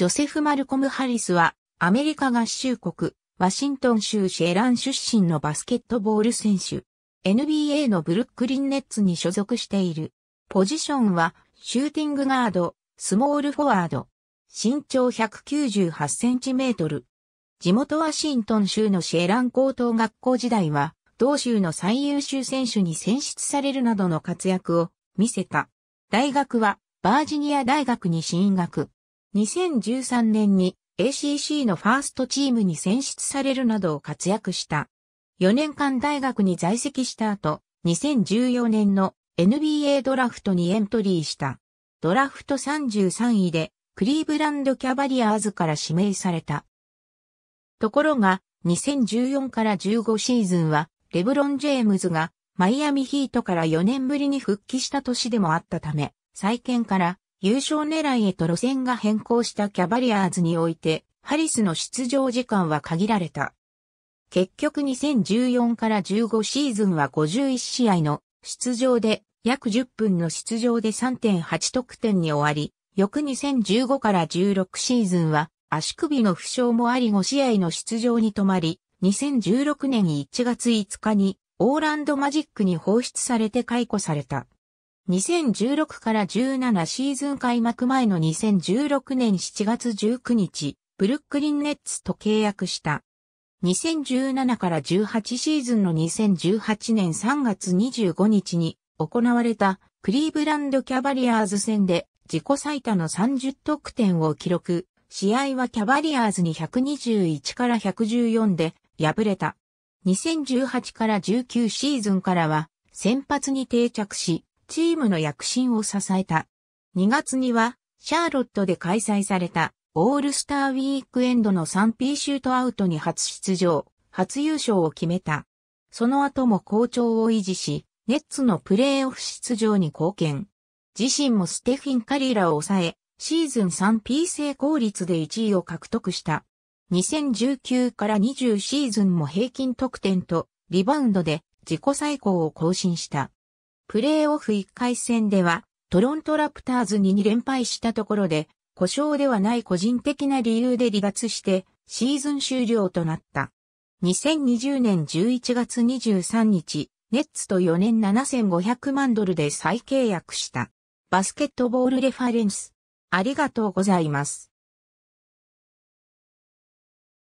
ジョセフ・マルコム・ハリスは、アメリカ合衆国、ワシントン州シェラン出身のバスケットボール選手。NBA のブルックリンネッツに所属している。ポジションは、シューティングガード、スモールフォワード。身長198センチメートル。地元ワシントン州のシェラン高等学校時代は、同州の最優秀選手に選出されるなどの活躍を見せた。大学は、バージニア大学に進学。2013年に ACC のファーストチームに選出されるなどを活躍した。4年間大学に在籍した後、2014年の NBA ドラフトにエントリーした。ドラフト33位でクリーブランドキャバリアーズから指名された。ところが、2014から15シーズンは、レブロン・ジェームズがマイアミヒートから4年ぶりに復帰した年でもあったため、再建から優勝狙いへと路線が変更したキャバリアーズにおいて、ハリスの出場時間は限られた。結局2014から15シーズンは51試合の出場で、約10分の出場で3.8得点に終わり、翌2015から16シーズンは足首の負傷もあり5試合の出場に止まり、2016年1月5日にオーランドマジックに放出されて解雇された。2016から17シーズン開幕前の2016年7月19日、ブルックリンネッツと契約した。2017から18シーズンの2018年3月25日に行われたクリーブランドキャバリアーズ戦で自己最多の30得点を記録。試合はキャバリアーズに121から114で敗れた。2018から19シーズンからは先発に定着し、チームの躍進を支えた。2月には、シャーロットで開催された、オールスターウィークエンドの 3P シュートアウトに初出場、初優勝を決めた。その後も好調を維持し、ネッツのプレーオフ出場に貢献。自身もステフィン・カリラを抑え、シーズン 3P 成功率で1位を獲得した。2019から20シーズンも平均得点とリバウンドで自己最高を更新した。プレーオフ1回戦では、トロントラプターズに2連敗したところで、故障ではない個人的な理由で離脱して、シーズン終了となった。2020年11月23日、ネッツと4年7500万ドルで再契約した。バスケットボールレファレンス。ありがとうございます。